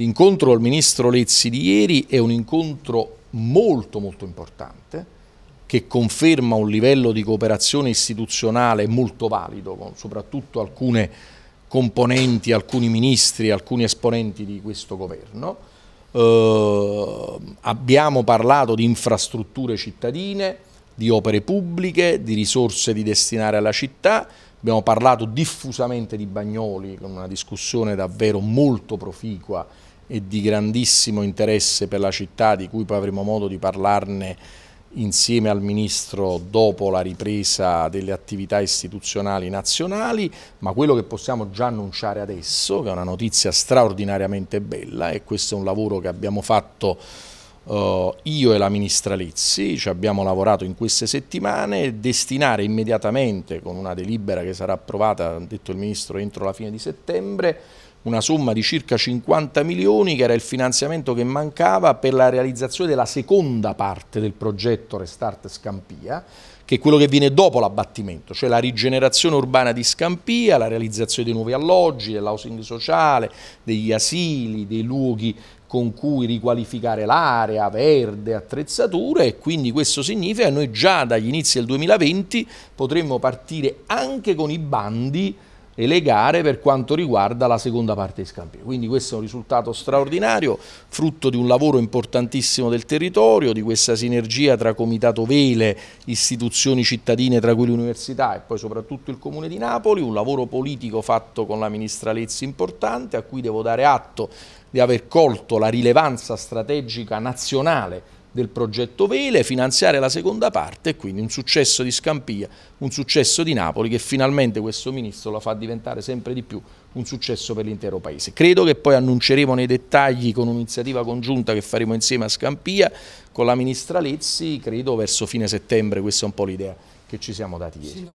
L'incontro al ministro Lezzi di ieri è un incontro molto molto importante che conferma un livello di cooperazione istituzionale molto valido con soprattutto alcune componenti, alcuni ministri, alcuni esponenti di questo governo. Eh, abbiamo parlato di infrastrutture cittadine, di opere pubbliche, di risorse di destinare alla città, Abbiamo parlato diffusamente di Bagnoli con una discussione davvero molto proficua e di grandissimo interesse per la città di cui poi avremo modo di parlarne insieme al Ministro dopo la ripresa delle attività istituzionali nazionali, ma quello che possiamo già annunciare adesso, che è una notizia straordinariamente bella e questo è un lavoro che abbiamo fatto Uh, io e la ministra Lizzi, ci abbiamo lavorato in queste settimane, destinare immediatamente con una delibera che sarà approvata, ha detto il ministro, entro la fine di settembre, una somma di circa 50 milioni che era il finanziamento che mancava per la realizzazione della seconda parte del progetto Restart Scampia che è quello che viene dopo l'abbattimento, cioè la rigenerazione urbana di Scampia, la realizzazione dei nuovi alloggi, dell'housing sociale, degli asili, dei luoghi con cui riqualificare l'area, verde, attrezzature e quindi questo significa che noi già dagli inizi del 2020 potremmo partire anche con i bandi e le gare per quanto riguarda la seconda parte di Scampia. Quindi questo è un risultato straordinario, frutto di un lavoro importantissimo del territorio, di questa sinergia tra Comitato Vele, istituzioni cittadine tra cui l'Università e poi soprattutto il Comune di Napoli, un lavoro politico fatto con la Ministra Lezzi importante a cui devo dare atto di aver colto la rilevanza strategica nazionale del progetto Vele, finanziare la seconda parte e quindi un successo di Scampia, un successo di Napoli che finalmente questo ministro lo fa diventare sempre di più un successo per l'intero paese. Credo che poi annunceremo nei dettagli con un'iniziativa congiunta che faremo insieme a Scampia con la ministra Lezzi, credo verso fine settembre, questa è un po' l'idea che ci siamo dati ieri.